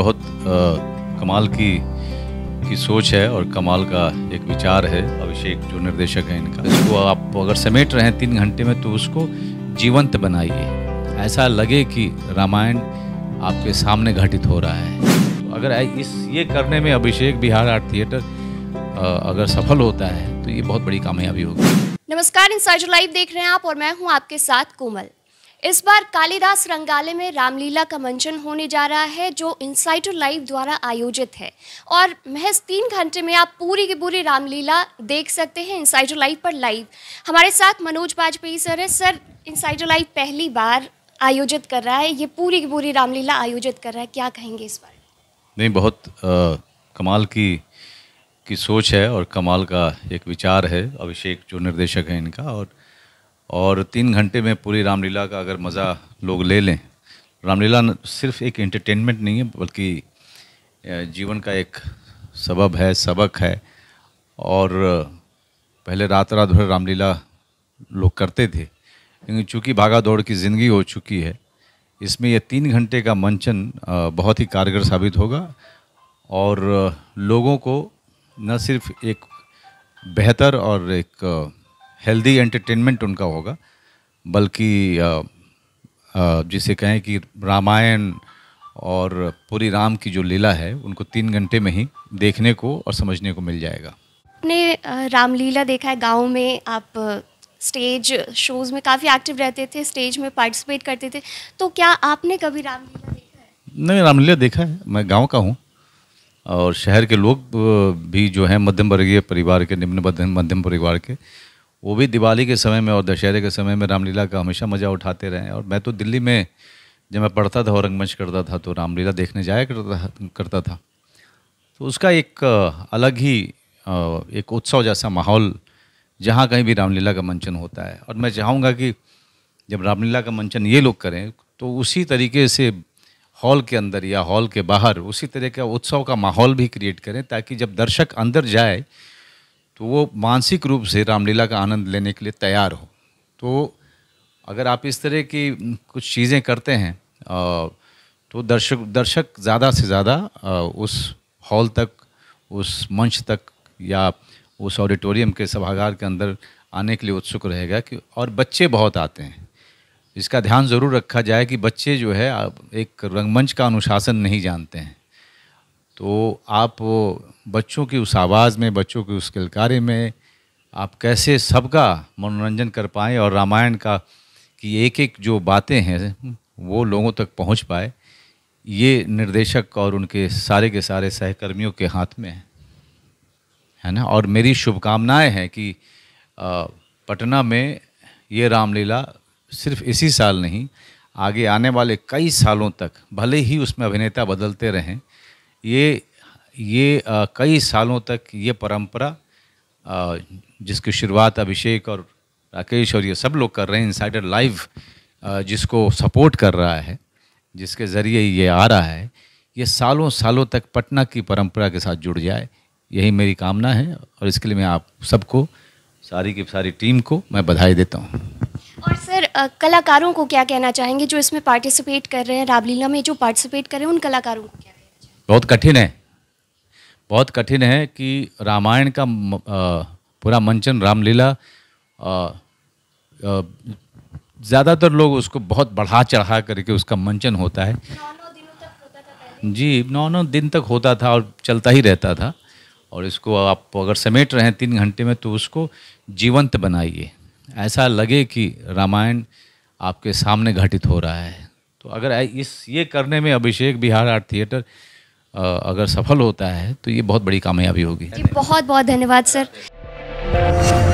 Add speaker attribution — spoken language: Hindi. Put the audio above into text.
Speaker 1: बहुत आ, कमाल की की सोच है और कमाल का एक विचार है अभिषेक जो निर्देशक है इनका इसको आप अगर समेट रहे हैं तीन घंटे में तो उसको जीवंत बनाइए ऐसा लगे कि रामायण आपके सामने घटित हो रहा है तो अगर इस ये करने में अभिषेक बिहार आर्ट थिएटर अगर सफल होता है तो ये बहुत बड़ी कामयाबी होगी
Speaker 2: नमस्कार इंसाइड लाइव देख रहे हैं आप और मैं हूँ आपके साथ कोमल इस बार कालिदास रंगालय में रामलीला का मंचन होने जा रहा है जो इंसाइटर लाइव द्वारा आयोजित है और महज तीन घंटे में आप पूरी की पूरी रामलीला देख सकते हैं इंसाइटर लाइव पर लाइव हमारे साथ मनोज वाजपेयी सर है सर इंसाइटो लाइव पहली बार आयोजित कर रहा है ये पूरी की पूरी रामलीला आयोजित कर रहा है क्या कहेंगे इस बार
Speaker 1: नहीं बहुत आ, कमाल की की सोच है और कमाल का एक विचार है अभिषेक जो निर्देशक हैं इनका और और तीन घंटे में पूरी रामलीला का अगर मज़ा लोग ले लें रामलीला सिर्फ एक एंटरटेनमेंट नहीं है बल्कि जीवन का एक सबब है सबक है और पहले रात रात भर रामलीला लोग करते थे लेकिन चूँकि भागा दौड़ की ज़िंदगी हो चुकी है इसमें यह तीन घंटे का मंचन बहुत ही कारगर साबित होगा और लोगों को न सिर्फ एक बेहतर और एक हेल्दी एंटरटेनमेंट उनका होगा बल्कि जिसे कहें कि रामायण और पूरी राम की जो लीला है उनको तीन घंटे में ही देखने को और समझने को मिल जाएगा
Speaker 2: आपने रामलीला देखा है गांव में आप स्टेज शोज़ में काफ़ी एक्टिव रहते थे स्टेज में पार्टिसिपेट करते थे तो क्या आपने कभी रामलीला देखा
Speaker 1: है नहीं रामलीला देखा है मैं गांव का हूँ और शहर के लोग भी जो हैं मध्यम वर्गीय परिवार के निम्न मध्यम परिवार के वो भी दिवाली के समय में और दशहरे के समय में रामलीला का हमेशा मज़ा उठाते रहे और मैं तो दिल्ली में जब मैं पढ़ता था और रंगमंच करता था तो रामलीला देखने जाया करता करता था तो उसका एक अलग ही एक उत्सव जैसा माहौल जहाँ कहीं भी रामलीला का मंचन होता है और मैं चाहूँगा कि जब रामलीला का मंचन ये लोग करें तो उसी तरीके से हॉल के अंदर या हॉल के बाहर उसी तरह का उत्सव का माहौल भी क्रिएट करें ताकि जब दर्शक अंदर जाए तो वो मानसिक रूप से रामलीला का आनंद लेने के लिए तैयार हो तो अगर आप इस तरह की कुछ चीज़ें करते हैं तो दर्शक दर्शक ज़्यादा से ज़्यादा उस हॉल तक उस मंच तक या उस ऑडिटोरियम के सभागार के अंदर आने के लिए उत्सुक रहेगा कि और बच्चे बहुत आते हैं इसका ध्यान ज़रूर रखा जाए कि बच्चे जो है एक रंगमंच का अनुशासन नहीं जानते हैं तो आप बच्चों की उस आवाज़ में बच्चों की उस किलकारे में आप कैसे सबका मनोरंजन कर पाएँ और रामायण का कि एक एक जो बातें हैं वो लोगों तक पहुँच पाए ये निर्देशक और उनके सारे के सारे सहकर्मियों के हाथ में है है ना और मेरी शुभकामनाएं हैं कि पटना में ये रामलीला सिर्फ इसी साल नहीं आगे आने वाले कई सालों तक भले ही उसमें अभिनेता बदलते रहें ये ये आ, कई सालों तक ये परंपरा आ, जिसकी शुरुआत अभिषेक और राकेश और ये सब लोग कर रहे हैं इनसाइडर लाइव जिसको सपोर्ट कर रहा है जिसके ज़रिए ये आ रहा है ये सालों सालों तक पटना की परंपरा के साथ जुड़ जाए यही मेरी कामना है और इसके लिए मैं आप सबको सारी की सारी टीम को मैं बधाई देता हूँ
Speaker 2: और सर कलाकारों को क्या कहना चाहेंगे जो इसमें पार्टिसिपेट कर रहे हैं रामलीला में जो पार्टिसिपेट कर रहे हैं उन कलाकारों को क्या
Speaker 1: बहुत कठिन है बहुत कठिन है कि रामायण का पूरा मंचन रामलीला ज़्यादातर लोग उसको बहुत बढ़ा चढ़ा करके उसका मंचन होता है जी नौ नौ दिन तक होता था और चलता ही रहता था और इसको आप अगर समेट रहे हैं तीन घंटे में तो उसको जीवंत बनाइए ऐसा लगे कि रामायण आपके सामने घटित हो रहा है तो अगर इस ये करने में अभिषेक बिहार आर्ट थिएटर अगर सफल होता है तो ये बहुत बड़ी कामयाबी होगी जी
Speaker 2: बहुत बहुत धन्यवाद सर